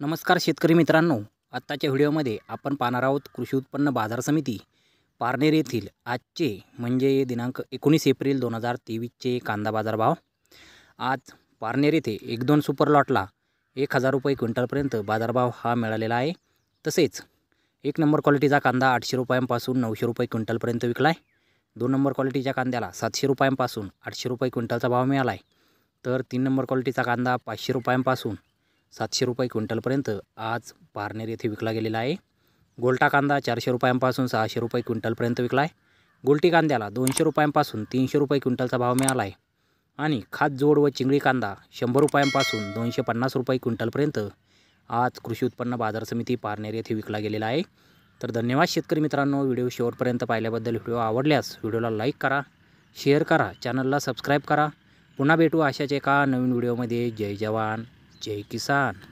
नमस्कार शेतकरी मित्रांनो आत्ताच्या व्हिडिओमध्ये आपण पाहणार आहोत कृषी उत्पन्न बाजार समिती पारनेर येथील आजचे म्हणजे दिनांक एकोणीस एप्रिल दोन हजार तेवीसचे कांदा बाजारभाव आज पारनेर येथे एक दोन सुपर लॉटला एक हजार रुपये क्विंटलपर्यंत बाजारभाव हा मिळालेला आहे तसेच एक नंबर क्वालिटीचा कांदा आठशे रुपयांपासून नऊशे रुपये क्विंटलपर्यंत विकला आहे दोन नंबर क्वालिटीच्या कांद्याला सातशे रुपयांपासून आठशे रुपये क्विंटलचा भाव मिळाला आहे तर तीन नंबर क्वालिटीचा कांदा पाचशे रुपयांपासून सातशे रुपये क्विंटलपर्यंत आज पारनेर येथे विकला गेलेला आहे गोलटा कांदा चारशे रुपयांपासून सहाशे रुपये क्विंटलपर्यंत विकला आहे गोल्टी कांद्याला दोनशे रुपयांपासून तीनशे रुपये क्विंटलचा भाव मिळाला आहे आणि खात जोड व चिंगळी कांदा शंभर रुपयांपासून दोनशे पन्नास रुपये क्विंटलपर्यंत आज कृषी उत्पन्न बाजार समिती पारनेर येथे विकला गेलेला आहे तर धन्यवाद शेतकरी मित्रांनो व्हिडिओ शेवटपर्यंत पाहिल्याबद्दल व्हिडिओ आवडल्यास व्हिडिओला लाईक करा शेअर करा चॅनलला सबस्क्राईब करा पुन्हा भेटू अशाच एका नवीन व्हिडिओमध्ये जय जवान jake Kisan.